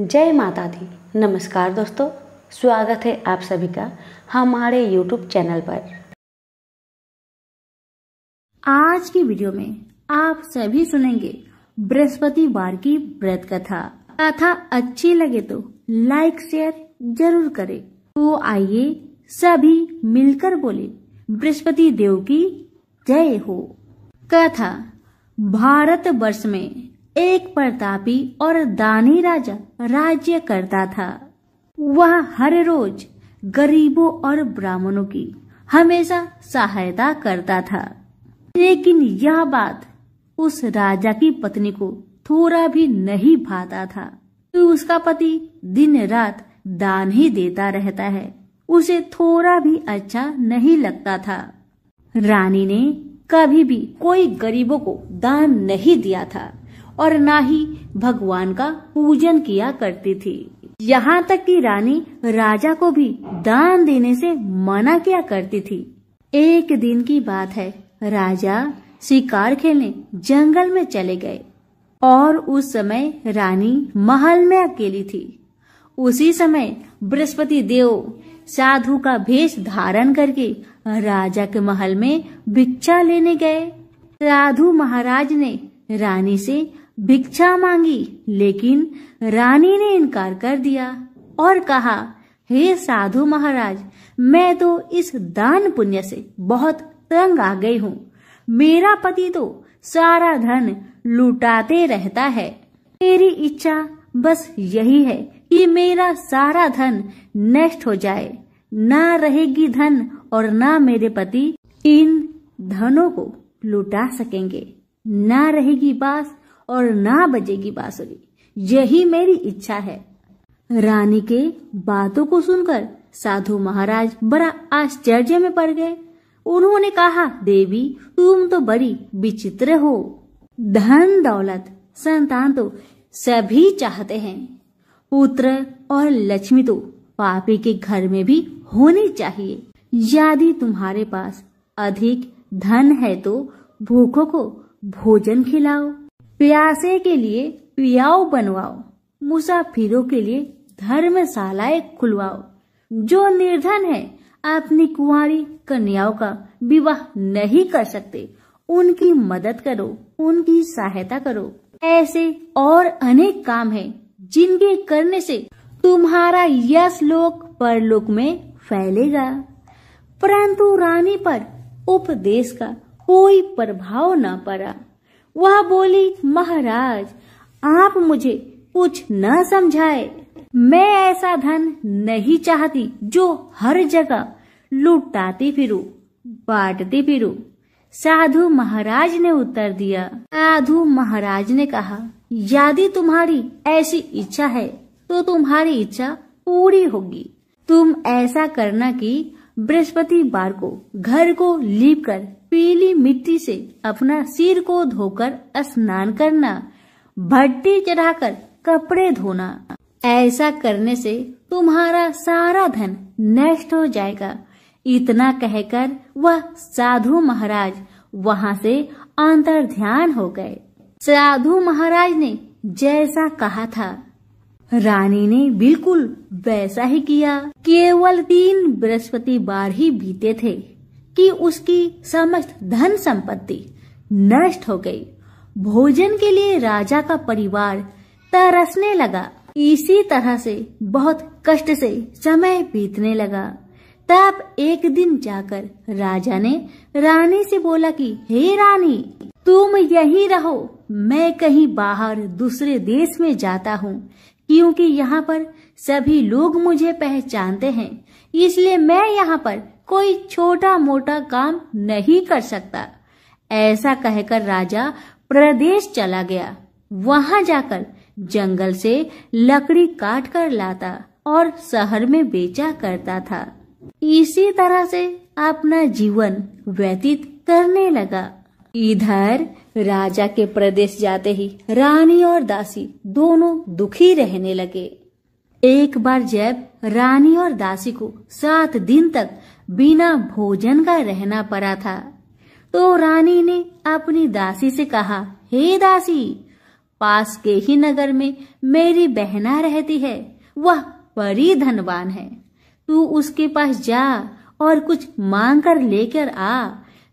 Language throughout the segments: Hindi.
जय माता दी नमस्कार दोस्तों स्वागत है आप सभी का हमारे YouTube चैनल पर आज की वीडियो में आप सभी सुनेंगे बृहस्पति बार की व्रत कथा कथा अच्छी लगे तो लाइक शेयर जरूर करें तो आइए सभी मिलकर बोले बृहस्पति देव की जय हो कथा भारत वर्ष में एक प्रतापी और दानी राजा राज्य करता था वह हर रोज गरीबों और ब्राह्मणों की हमेशा सहायता करता था लेकिन यह बात उस राजा की पत्नी को थोड़ा भी नहीं भाता था तो उसका पति दिन रात दान ही देता रहता है उसे थोड़ा भी अच्छा नहीं लगता था रानी ने कभी भी कोई गरीबों को दान नहीं दिया था और न ही भगवान का पूजन किया करती थी यहाँ तक कि रानी राजा को भी दान देने से मना किया करती थी एक दिन की बात है राजा शिकार खेलने जंगल में चले गए और उस समय रानी महल में अकेली थी उसी समय बृहस्पति देव साधु का भेष धारण करके राजा के महल में भिक्षा लेने गए साधु महाराज ने रानी से भिक्षा मांगी लेकिन रानी ने इनकार कर दिया और कहा हे साधु महाराज मैं तो इस दान पुण्य से बहुत तंग आ गई हूँ मेरा पति तो सारा धन लुटाते रहता है मेरी इच्छा बस यही है कि मेरा सारा धन नष्ट हो जाए ना रहेगी धन और ना मेरे पति इन धनों को लुटा सकेंगे ना रहेगी बास और ना बजेगी बांसुरी यही मेरी इच्छा है रानी के बातों को सुनकर साधु महाराज बड़ा आश्चर्य में पड़ गए उन्होंने कहा देवी तुम तो बड़ी विचित्र हो धन दौलत संतान तो सभी चाहते हैं पुत्र और लक्ष्मी तो पापी के घर में भी होनी चाहिए यदि तुम्हारे पास अधिक धन है तो भूखों को भोजन खिलाओ प्यासे के लिए पियाओ बनवाओ मुसाफिरों के लिए धर्मशालाएं खुलवाओ जो निर्धन है अपनी कुंवारी कन्याओं का विवाह नहीं कर सकते उनकी मदद करो उनकी सहायता करो ऐसे और अनेक काम हैं जिनके करने से तुम्हारा यश लोक परलोक में फैलेगा परंतु रानी पर उपदेश का कोई प्रभाव न पड़ा वह बोली महाराज आप मुझे कुछ न समझाए मैं ऐसा धन नहीं चाहती जो हर जगह लुटाती फिरू बांटती फिरू साधु महाराज ने उत्तर दिया साधु महाराज ने कहा यदि तुम्हारी ऐसी इच्छा है तो तुम्हारी इच्छा पूरी होगी तुम ऐसा करना कि बार को घर को लीप कर पीली मिट्टी से अपना सिर को धोकर स्नान करना भट्टी चढ़ाकर कपड़े धोना ऐसा करने से तुम्हारा सारा धन नष्ट हो जाएगा इतना कहकर वह साधु महाराज वहां से अंतर ध्यान हो गए साधु महाराज ने जैसा कहा था रानी ने बिल्कुल वैसा ही किया केवल तीन बृहस्पति बार ही बीते थे कि उसकी समस्त धन संपत्ति नष्ट हो गई भोजन के लिए राजा का परिवार तरसने लगा इसी तरह से बहुत कष्ट से समय बीतने लगा तब एक दिन जाकर राजा ने रानी से बोला कि हे रानी तुम यहीं रहो मैं कहीं बाहर दूसरे देश में जाता हूँ क्योंकि यहाँ पर सभी लोग मुझे पहचानते हैं इसलिए मैं यहाँ पर कोई छोटा मोटा काम नहीं कर सकता ऐसा कहकर राजा प्रदेश चला गया वहां जाकर जंगल से लकड़ी काट कर लाता और शहर में बेचा करता था इसी तरह से अपना जीवन व्यतीत करने लगा इधर राजा के प्रदेश जाते ही रानी और दासी दोनों दुखी रहने लगे एक बार जब रानी और दासी को सात दिन तक बिना भोजन का रहना पड़ा था तो रानी ने अपनी दासी से कहा हे दासी पास के ही नगर में मेरी बहना रहती है वह बड़ी धनवान है तू उसके पास जा और कुछ मांग कर लेकर आ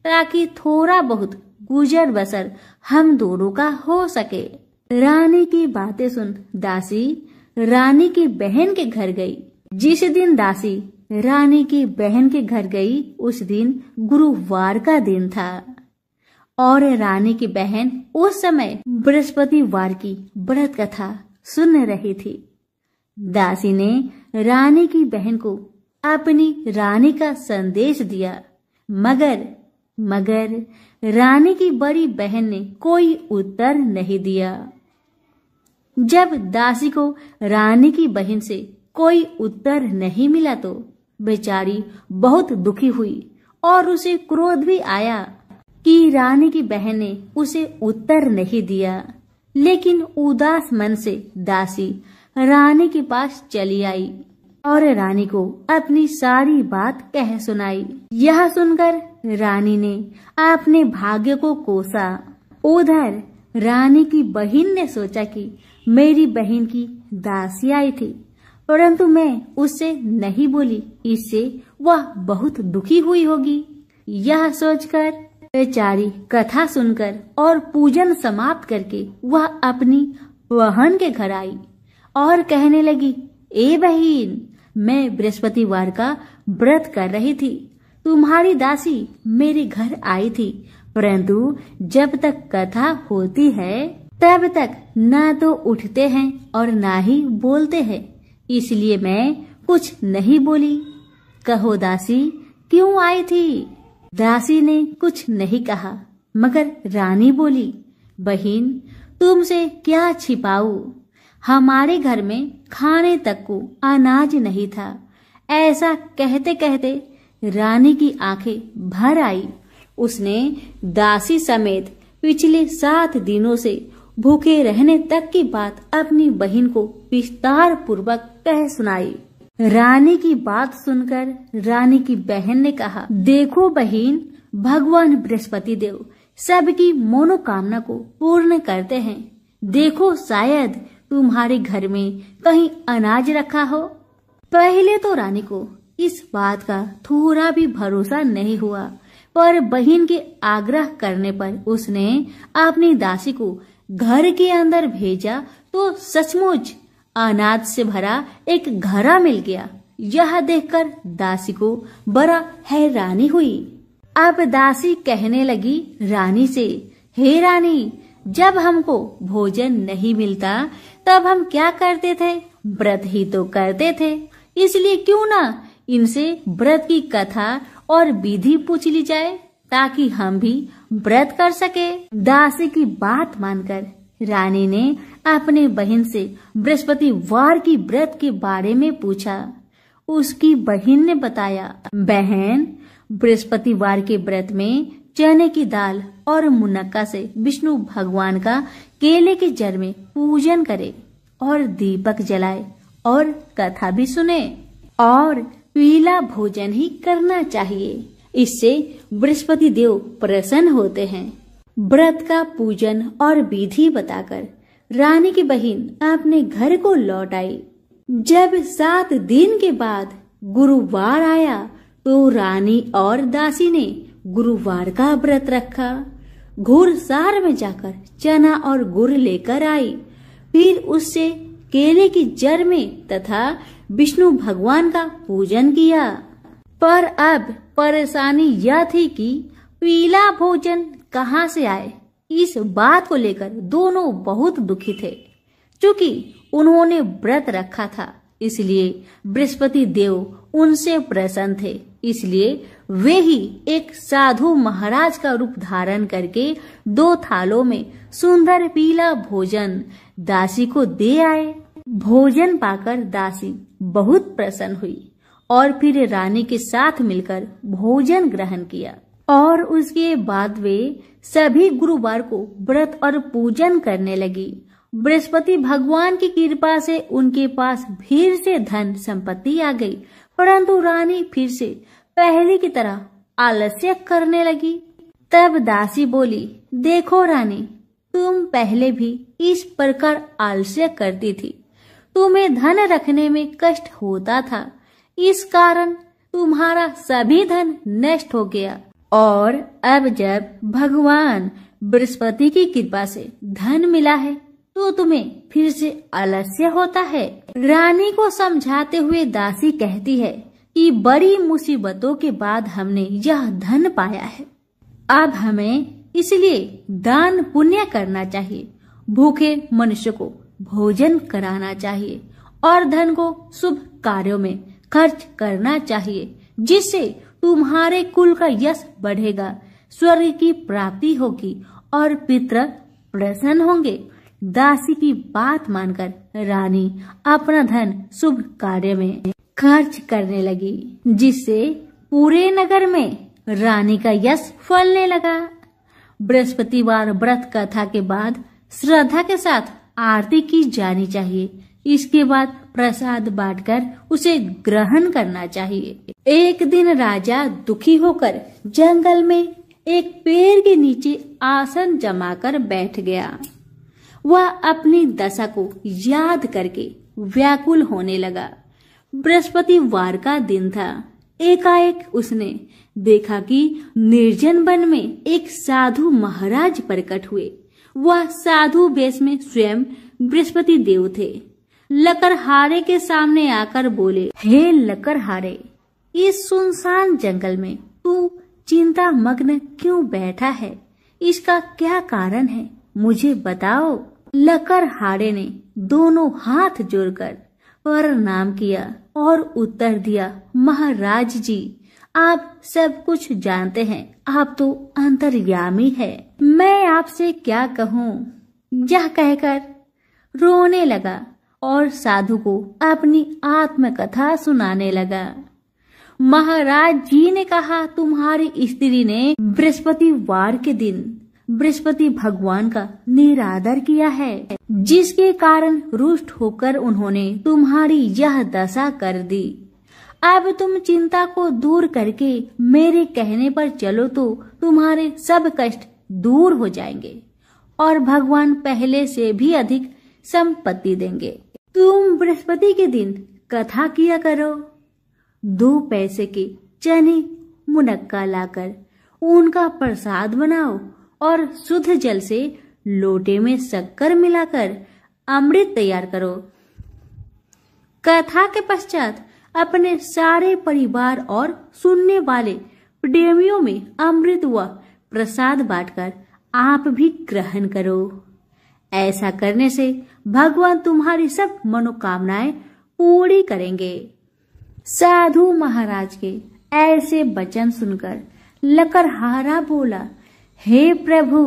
ताकि थोड़ा बहुत गुजर बसर हम दोनों का हो सके रानी की बातें सुन दासी रानी की बहन के घर गई जिस दिन दासी रानी की बहन के घर गई उस दिन गुरुवार का दिन था और रानी की बहन उस समय बृहस्पतिवार की व्रत कथा सुन रही थी दासी ने रानी की बहन को अपनी रानी का संदेश दिया मगर मगर रानी की बड़ी बहन ने कोई उत्तर नहीं दिया जब दासी को रानी की बहन से कोई उत्तर नहीं मिला तो बेचारी बहुत दुखी हुई और उसे क्रोध भी आया कि रानी की बहन ने उसे उत्तर नहीं दिया लेकिन उदास मन से दासी रानी के पास चली आई और रानी को अपनी सारी बात कह सुनाई यह सुनकर रानी ने अपने भाग्य को कोसा उधर रानी की बहन ने सोचा कि मेरी बहन की दासी आई थी परंतु मैं उससे नहीं बोली इससे वह बहुत दुखी हुई होगी यह सोचकर बेचारी कथा सुनकर और पूजन समाप्त करके वह अपनी वाहन के घर आई और कहने लगी ए बहन मैं बृहस्पतिवार का व्रत कर रही थी तुम्हारी दासी मेरे घर आई थी परंतु जब तक कथा होती है तब तक ना तो उठते हैं और ना ही बोलते हैं इसलिए मैं कुछ नहीं बोली कहो दासी क्यों आई थी दासी ने कुछ नहीं कहा मगर रानी बोली बहन तुमसे क्या छिपाऊ हमारे घर में खाने तक को अनाज नहीं था ऐसा कहते कहते रानी की आंखें भर आई उसने दासी समेत पिछले सात दिनों से भूखे रहने तक की बात अपनी बहन को विस्तार पूर्वक कह सुनाई रानी की बात सुनकर रानी की बहन ने कहा देखो बहन भगवान बृहस्पति देव सबकी मनोकामना को पूर्ण करते हैं देखो शायद तुम्हारे घर में कहीं अनाज रखा हो पहले तो रानी को इस बात का थोड़ा भी भरोसा नहीं हुआ पर बहन के आग्रह करने पर उसने अपनी दासी को घर के अंदर भेजा तो सचमुच अनाज से भरा एक घड़ा मिल गया यह देखकर दासी को बड़ा हैरानी हुई अब दासी कहने लगी रानी से हे रानी जब हमको भोजन नहीं मिलता तब हम क्या करते थे व्रत ही तो करते थे इसलिए क्यों ना इनसे व्रत की कथा और विधि पूछ ली जाए ताकि हम भी व्रत कर सके दासी की बात मानकर रानी ने अपने बहन से बृहस्पति वार की व्रत के बारे में पूछा उसकी बहन ने बताया बहन बृहस्पतिवार के व्रत में चने की दाल और मुनक्का से विष्णु भगवान का केले के जर में पूजन करे और दीपक जलाए और कथा भी सुने और पीला भोजन ही करना चाहिए इससे बृहस्पति देव प्रसन्न होते हैं व्रत का पूजन और विधि बताकर रानी की बहन अपने घर को लौट आई जब सात दिन के बाद गुरुवार आया तो रानी और दासी ने गुरुवार का व्रत रखा घुड़सार में जाकर चना और गुड़ लेकर आई फिर उससे केले की जड़ में तथा विष्णु भगवान का पूजन किया पर अब परेशानी यह थी कि पीला भोजन कहां से आए इस बात को लेकर दोनों बहुत दुखी थे क्योंकि उन्होंने व्रत रखा था इसलिए बृहस्पति देव उनसे प्रसन्न थे इसलिए वे ही एक साधु महाराज का रूप धारण करके दो थालों में सुंदर पीला भोजन दासी को दे आए भोजन पाकर दासी बहुत प्रसन्न हुई और फिर रानी के साथ मिलकर भोजन ग्रहण किया और उसके बाद वे सभी गुरुवार को व्रत और पूजन करने लगी बृहस्पति भगवान की कृपा से उनके पास फिर से धन संपत्ति आ गई परंतु रानी फिर से पहले की तरह आलस्य करने लगी तब दासी बोली देखो रानी तुम पहले भी इस प्रकार आलस्य करती थी तुम्हें धन रखने में कष्ट होता था इस कारण तुम्हारा सभी धन नष्ट हो गया और अब जब भगवान बृहस्पति की कृपा से धन मिला है तो तुम्हें फिर से आलस्य होता है रानी को समझाते हुए दासी कहती है कि बड़ी मुसीबतों के बाद हमने यह धन पाया है अब हमें इसलिए दान पुण्य करना चाहिए भूखे मनुष्य को भोजन कराना चाहिए और धन को शुभ कार्यों में खर्च करना चाहिए जिससे तुम्हारे कुल का यश बढ़ेगा स्वर्ग की प्राप्ति होगी और पितृ प्रसन्न होंगे दासी की बात मानकर रानी अपना धन शुभ कार्य में खर्च करने लगी जिससे पूरे नगर में रानी का यश फलने लगा बृहस्पतिवार व्रत कथा के बाद श्रद्धा के साथ आरती की जानी चाहिए इसके बाद प्रसाद बांटकर उसे ग्रहण करना चाहिए एक दिन राजा दुखी होकर जंगल में एक पेड़ के नीचे आसन जमाकर बैठ गया वह अपनी दशा को याद करके व्याकुल होने लगा बृहस्पतिवार का दिन था एकाएक उसने देखा कि निर्जन वन में एक साधु महाराज प्रकट हुए वह साधु बेस में स्वयं बृहस्पति देव थे लकरहारे के सामने आकर बोले हे लकरहारे इस सुनसान जंगल में तू चिंता मग्न क्यों बैठा है इसका क्या कारण है मुझे बताओ लकरहारे ने दोनों हाथ जोड़कर प्रणाम किया और उत्तर दिया महाराज जी आप सब कुछ जानते हैं आप तो अंतर्यामी है मैं आपसे क्या कहूँ यह कहकर रोने लगा और साधु को अपनी आत्मकथा सुनाने लगा महाराज जी ने कहा तुम्हारी स्त्री ने बृहस्पतिवार के दिन बृहस्पति भगवान का निरादर किया है जिसके कारण रुष्ट होकर उन्होंने तुम्हारी यह दशा कर दी अब तुम चिंता को दूर करके मेरे कहने पर चलो तो तुम्हारे सब कष्ट दूर हो जाएंगे और भगवान पहले से भी अधिक संपत्ति देंगे तुम बृहस्पति के दिन कथा किया करो दो पैसे के चने मुनक्का लाकर उनका प्रसाद बनाओ और शुद्ध जल से लोटे में शक्कर मिलाकर अमृत तैयार करो कथा के पश्चात अपने सारे परिवार और सुनने वाले प्रेमियों में अमृत व प्रसाद बांटकर आप भी ग्रहण करो ऐसा करने से भगवान तुम्हारी सब मनोकामनाएं पूरी करेंगे साधु महाराज के ऐसे वचन सुनकर लकड़हारा बोला हे प्रभु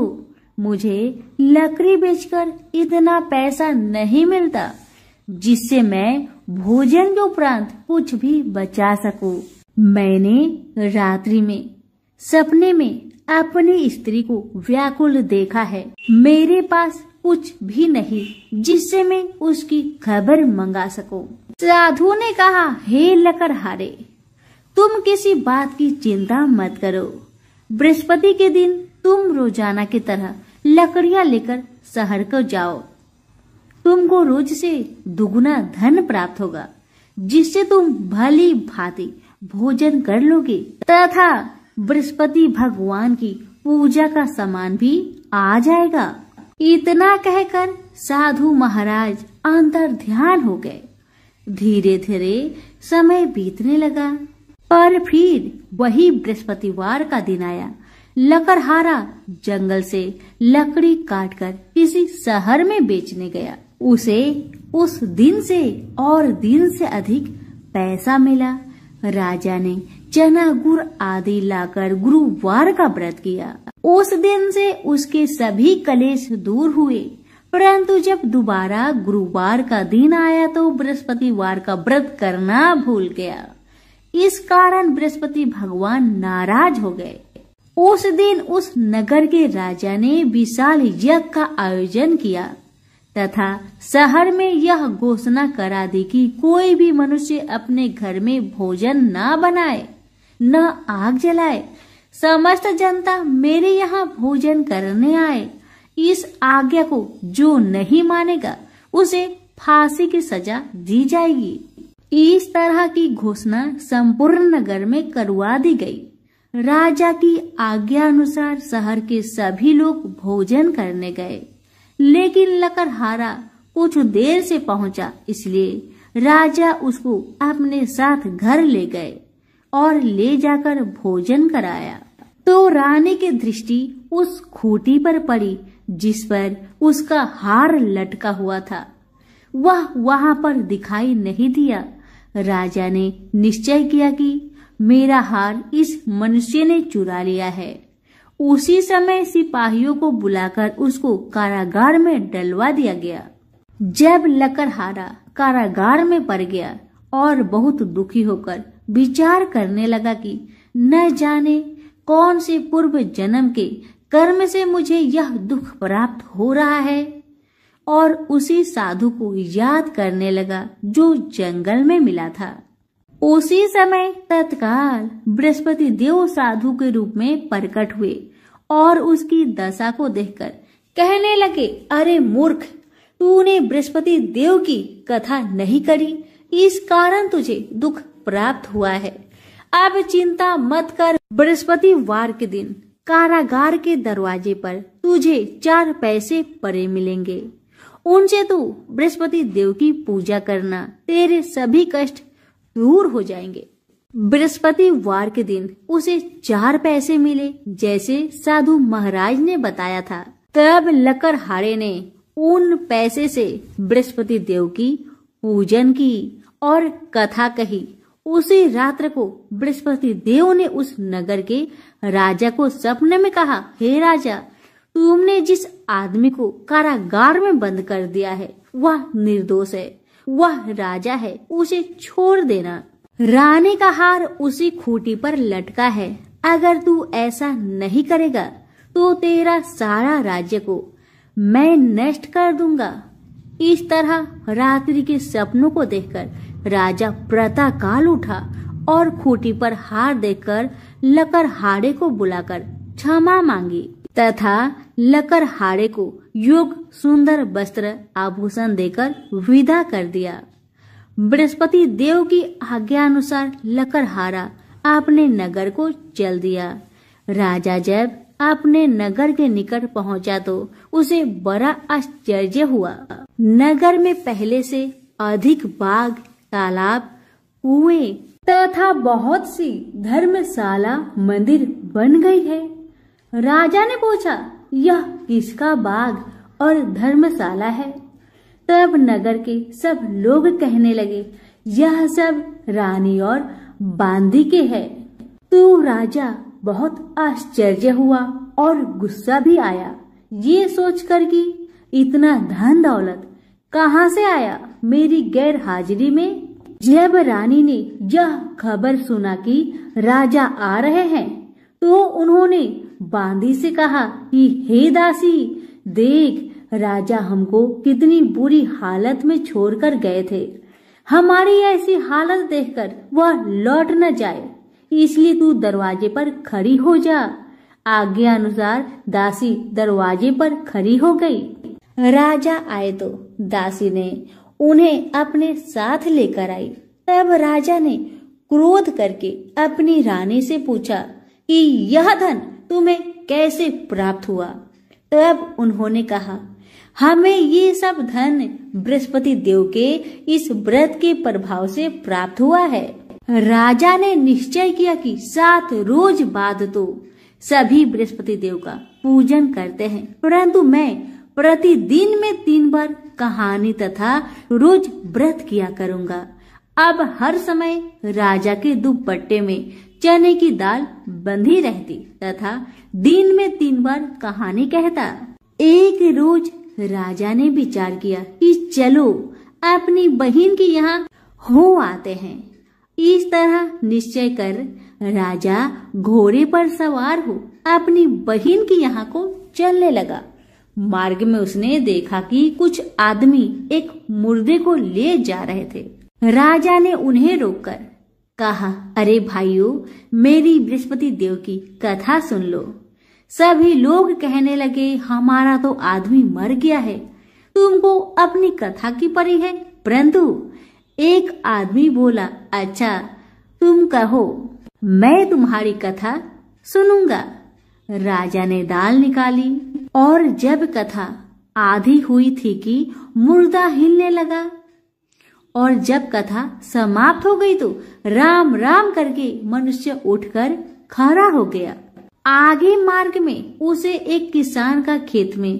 मुझे लकड़ी बेचकर इतना पैसा नहीं मिलता जिससे मैं भोजन के उपरांत कुछ भी बचा सकूं। मैंने रात्रि में सपने में अपनी स्त्री को व्याकुल देखा है मेरे पास कुछ भी नहीं जिससे मैं उसकी खबर मंगा सकूं। साधु ने कहा हे हारे तुम किसी बात की चिंता मत करो बृहस्पति के दिन तुम रोजाना की तरह लकड़ियां लेकर शहर को जाओ तुमको रोज से दुगुना धन प्राप्त होगा जिससे तुम भली भांति भोजन कर लोगे तथा बृहस्पति भगवान की पूजा का सामान भी आ जाएगा इतना कहकर साधु महाराज अंतर ध्यान हो गए धीरे धीरे समय बीतने लगा पर फिर वही बृहस्पतिवार का दिन आया लकरहारा जंगल से लकड़ी काटकर किसी शहर में बेचने गया उसे उस दिन से और दिन से अधिक पैसा मिला राजा ने चना गुड़ आदि लाकर गुरुवार का व्रत किया उस दिन से उसके सभी कलेश दूर हुए परंतु जब दोबारा गुरुवार का दिन आया तो बृहस्पतिवार का व्रत करना भूल गया इस कारण बृहस्पति भगवान नाराज हो गए उस दिन उस नगर के राजा ने विशाल यज्ञ का आयोजन किया तथा शहर में यह घोषणा करा दी कि कोई भी मनुष्य अपने घर में भोजन ना बनाए न आग जलाए समस्त जनता मेरे यहाँ भोजन करने आए इस आज्ञा को जो नहीं मानेगा उसे फांसी की सजा दी जाएगी इस तरह की घोषणा संपूर्ण नगर में करवा दी गई राजा की आज्ञा अनुसार शहर के सभी लोग भोजन करने गए लेकिन लकड़हारा कुछ देर से पहुंचा इसलिए राजा उसको अपने साथ घर ले गए और ले जाकर भोजन कराया तो रानी की दृष्टि उस खूटी पर पड़ी जिस पर उसका हार लटका हुआ था वह वहां पर दिखाई नहीं दिया राजा ने निश्चय किया कि मेरा हार इस मनुष्य ने चुरा लिया है उसी समय सिपाहियों को बुलाकर उसको कारागार में डलवा दिया गया जब लकर हारा कारागार में पड़ गया और बहुत दुखी होकर विचार करने लगा कि न जाने कौन से पूर्व जन्म के कर्म से मुझे यह दुख प्राप्त हो रहा है और उसी साधु को याद करने लगा जो जंगल में मिला था उसी समय तत्काल बृहस्पति देव साधु के रूप में प्रकट हुए और उसकी दशा को देखकर कहने लगे अरे मूर्ख तूने बृहस्पति देव की कथा नहीं करी इस कारण तुझे दुख प्राप्त हुआ है अब चिंता मत कर बृहस्पतिवार के दिन कारागार के दरवाजे पर तुझे चार पैसे परे मिलेंगे उनसे तू बृहस्पति देव की पूजा करना तेरे सभी कष्ट दूर हो जाएंगे बृहस्पतिवार के दिन उसे चार पैसे मिले जैसे साधु महाराज ने बताया था तब लकर हारे ने उन पैसे से बृहस्पति देव की पूजन की और कथा कही उसी रात्र को बृहस्पति देव ने उस नगर के राजा को सपने में कहा हे राजा तुमने जिस आदमी को कारागार में बंद कर दिया है वह निर्दोष है वह राजा है उसे छोड़ देना रानी का हार उसी खूटी पर लटका है अगर तू ऐसा नहीं करेगा तो तेरा सारा राज्य को मैं नष्ट कर दूंगा इस तरह रात्रि के सपनों को देखकर राजा प्रताकाल उठा और खूटी पर हार देकर लकर हाड़े को बुलाकर क्षमा मांगी तथा लकर हाड़े को योग सुंदर वस्त्र आभूषण देकर विदा कर दिया बृहस्पति देव की आज्ञा अनुसार लकर हारा अपने नगर को चल दिया राजा जब आपने नगर के निकट पहुंचा तो उसे बड़ा आश्चर्य हुआ नगर में पहले से अधिक बाग तालाब कुएं तथा बहुत सी धर्मशाला मंदिर बन गई है राजा ने पूछा यह किसका बाग और धर्मशाला है तब नगर के सब लोग कहने लगे यह सब रानी और बांदी के है तू तो राजा बहुत आश्चर्य हुआ और गुस्सा भी आया ये सोच कर कि इतना धन दौलत कहाँ से आया मेरी गैर हाजिरी में जब रानी ने यह खबर सुना कि राजा आ रहे हैं तो उन्होंने बांदी से कहा कि हे दासी देख राजा हमको कितनी बुरी हालत में छोड़कर गए थे हमारी ऐसी हालत देखकर वह लौट न जाए इसलिए तू दरवाजे पर खड़ी हो जा आज्ञा अनुसार दासी दरवाजे पर खड़ी हो गई राजा आए तो दासी ने उन्हें अपने साथ लेकर आई तब राजा ने क्रोध करके अपनी रानी से पूछा कि यह धन तुम्हें कैसे प्राप्त हुआ तब उन्होंने कहा हमें ये सब धन बृहस्पति देव के इस व्रत के प्रभाव से प्राप्त हुआ है राजा ने निश्चय किया कि सात रोज बाद तो सभी बृहस्पति देव का पूजन करते हैं परंतु मैं प्रतिदिन में तीन बार कहानी तथा रोज व्रत किया करूंगा अब हर समय राजा के दुपट्टे में चने की दाल बंधी रहती तथा दिन में तीन बार कहानी कहता एक रोज राजा ने विचार किया कि चलो अपनी बहन के यहाँ हो आते हैं इस तरह निश्चय कर राजा घोड़े पर सवार हो अपनी बहन की यहाँ को चलने लगा मार्ग में उसने देखा कि कुछ आदमी एक मुर्दे को ले जा रहे थे राजा ने उन्हें रोककर कहा अरे भाइयों मेरी बृहस्पति देव की कथा सुन लो सभी लोग कहने लगे हमारा तो आदमी मर गया है तुमको अपनी कथा की परी है परंतु एक आदमी बोला अच्छा तुम कहो मैं तुम्हारी कथा सुनूंगा राजा ने दाल निकाली और जब कथा आधी हुई थी कि मुर्दा हिलने लगा और जब कथा समाप्त हो गई तो राम राम करके मनुष्य उठकर खड़ा हो गया आगे मार्ग में उसे एक किसान का खेत में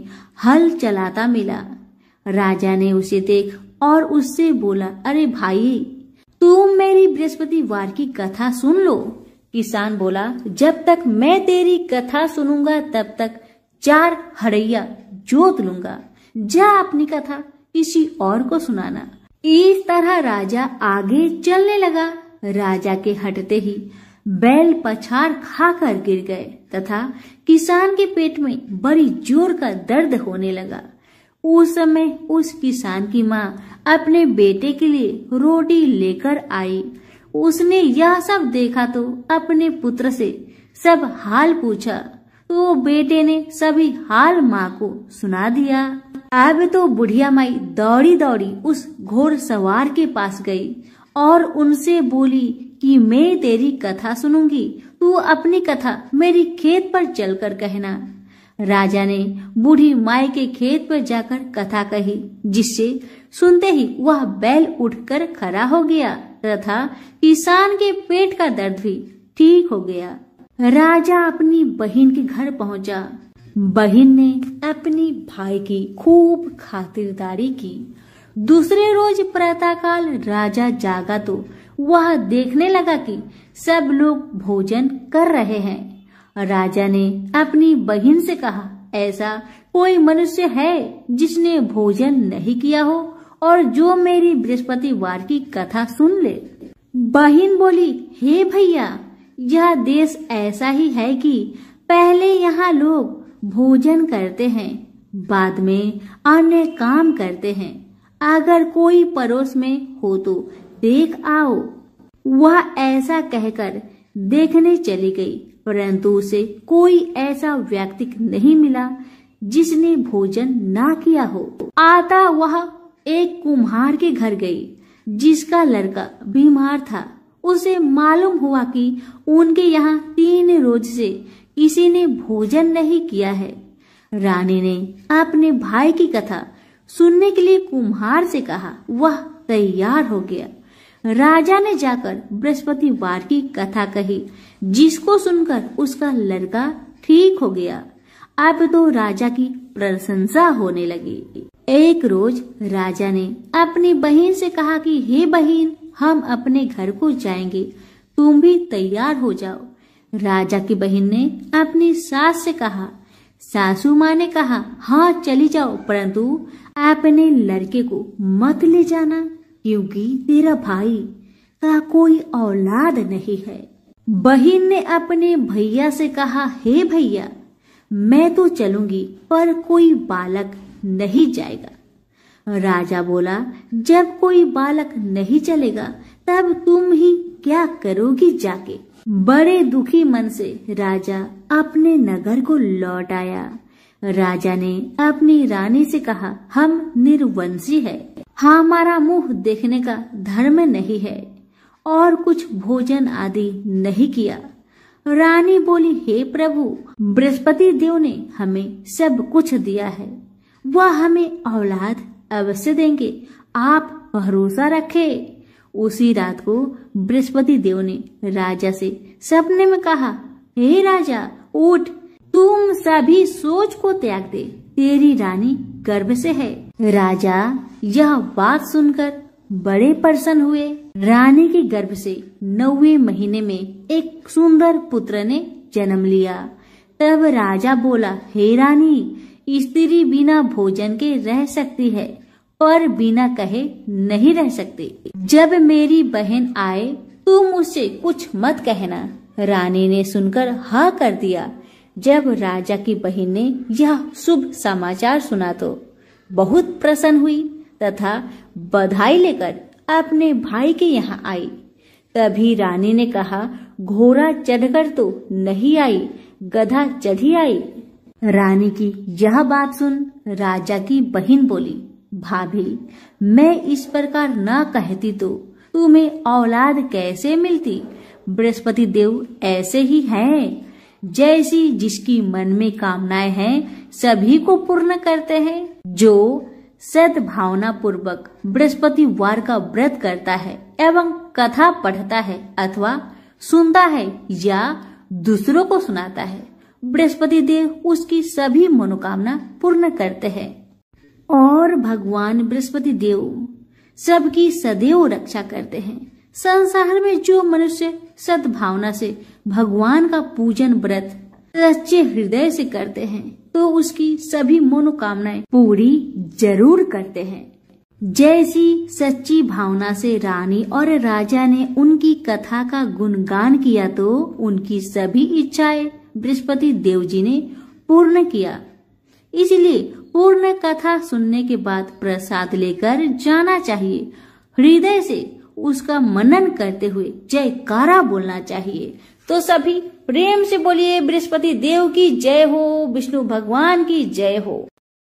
हल चलाता मिला राजा ने उसे देख और उससे बोला अरे भाई तुम मेरी बृहस्पतिवार की कथा सुन लो किसान बोला जब तक मैं तेरी कथा सुनूंगा तब तक चार हड़ैया जोत लूंगा जा अपनी कथा किसी और को सुनाना इस तरह राजा आगे चलने लगा राजा के हटते ही बैल पछाड़ खाकर गिर गए तथा किसान के पेट में बड़ी जोर का दर्द होने लगा उस समय उस किसान की माँ अपने बेटे के लिए रोटी लेकर आई उसने यह सब देखा तो अपने पुत्र से सब हाल पूछा तो बेटे ने सभी हाल माँ को सुना दिया अब तो बुढ़िया माई दौड़ी दौड़ी उस घोर सवार के पास गई और उनसे बोली कि मैं तेरी कथा सुनूंगी तू अपनी कथा मेरी खेत पर चलकर कहना राजा ने बूढ़ी माई के खेत पर जाकर कथा कही जिससे सुनते ही वह बैल उठकर खड़ा हो गया तथा किसान के पेट का दर्द भी ठीक हो गया राजा अपनी बहन के घर पहुंचा बहन ने अपनी भाई की खूब खातिरदारी की दूसरे रोज प्रातःकाल राजा जागा तो वह देखने लगा कि सब लोग भोजन कर रहे हैं राजा ने अपनी बहन से कहा ऐसा कोई मनुष्य है जिसने भोजन नहीं किया हो और जो मेरी बृहस्पतिवार की कथा सुन ले बहन बोली हे भैया यह देश ऐसा ही है कि पहले यहाँ लोग भोजन करते हैं बाद में अन्य काम करते हैं अगर कोई पड़ोस में हो तो देख आओ वह ऐसा कहकर देखने चली गई परंतु उसे कोई ऐसा व्यक्ति नहीं मिला जिसने भोजन ना किया हो आता वह एक कुम्हार के घर गई जिसका लड़का बीमार था उसे मालूम हुआ कि उनके यहाँ तीन रोज से किसी ने भोजन नहीं किया है रानी ने अपने भाई की कथा सुनने के लिए कुम्हार से कहा वह तैयार हो गया राजा ने जाकर बृहस्पतिवार की कथा कही जिसको सुनकर उसका लड़का ठीक हो गया अब तो राजा की प्रशंसा होने लगी एक रोज राजा ने अपनी बहन से कहा कि हे बहन हम अपने घर को जाएंगे तुम भी तैयार हो जाओ राजा की बहन ने अपनी सास से कहा सासू माँ ने कहा हाँ चली जाओ परंतु अपने लड़के को मत ले जाना क्योंकि तेरा भाई का कोई औलाद नहीं है बहन ने अपने भैया से कहा हे भैया मैं तो चलूंगी पर कोई बालक नहीं जाएगा राजा बोला जब कोई बालक नहीं चलेगा तब तुम ही क्या करोगी जाके बड़े दुखी मन से राजा अपने नगर को लौट आया राजा ने अपनी रानी से कहा हम निर्वंशी है हमारा मुंह देखने का धर्म नहीं है और कुछ भोजन आदि नहीं किया रानी बोली हे प्रभु बृहस्पति देव ने हमें सब कुछ दिया है वह हमें औलाद अवश्य देंगे आप भरोसा रखें उसी रात को बृहस्पति देव ने राजा से सपने में कहा हे राजा उठ तुम सभी सोच को त्याग दे तेरी रानी गर्भ से है राजा यह बात सुनकर बड़े प्रसन्न हुए रानी के गर्भ से नौवे महीने में एक सुंदर पुत्र ने जन्म लिया तब राजा बोला हे रानी स्त्री बिना भोजन के रह सकती है पर बिना कहे नहीं रह सकती जब मेरी बहन आए तुम उससे कुछ मत कहना रानी ने सुनकर हा कर दिया जब राजा की बहन ने यह शुभ समाचार सुना तो बहुत प्रसन्न हुई तथा बधाई लेकर अपने भाई के यहाँ आई तभी रानी ने कहा घोड़ा चढ़कर तो नहीं आई गधा चढ़ी आई रानी की यह बात सुन राजा की बहन बोली भाभी मैं इस प्रकार न कहती तो तुम्हें औलाद कैसे मिलती बृहस्पति देव ऐसे ही हैं जैसी जिसकी मन में कामनाएं हैं सभी को पूर्ण करते हैं जो सद्भावना पूर्वक बृहस्पति वार का व्रत करता है एवं कथा पढ़ता है अथवा सुनता है या दूसरों को सुनाता है बृहस्पति देव उसकी सभी मनोकामना पूर्ण करते हैं और भगवान बृहस्पति देव सबकी सदैव रक्षा करते हैं संसार में जो मनुष्य सद्भावना से भगवान का पूजन व्रत सच्चे हृदय से करते हैं तो उसकी सभी मनोकामनाएं पूरी जरूर करते हैं जैसी सच्ची भावना से रानी और राजा ने उनकी कथा का गुणगान किया तो उनकी सभी इच्छाएं बृहस्पति देव जी ने पूर्ण किया इसलिए पूर्ण कथा सुनने के बाद प्रसाद लेकर जाना चाहिए हृदय से उसका मनन करते हुए जयकारा बोलना चाहिए तो सभी प्रेम से बोलिए बृहस्पति देव की जय हो विष्णु भगवान की जय हो